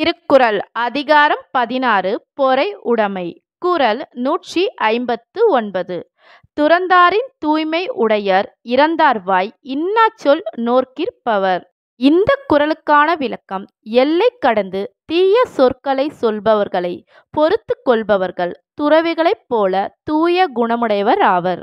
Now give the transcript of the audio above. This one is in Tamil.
திருக்குறள் அதிகாரம் பதினாறு பொறை உடைமை குரல் நூற்றி ஐம்பத்து ஒன்பது துறந்தாரின் தூய்மை உடையர் இறந்தார்வாய் இன்னா சொல் நோர்க்கிற்பவர் இந்த குரலுக்கான விளக்கம் எல்லை கடந்து தீய சொற்களை சொல்பவர்களை பொறுத்து கொள்பவர்கள் துறவிகளைப் போல தூய குணமுடையவர் ஆவர்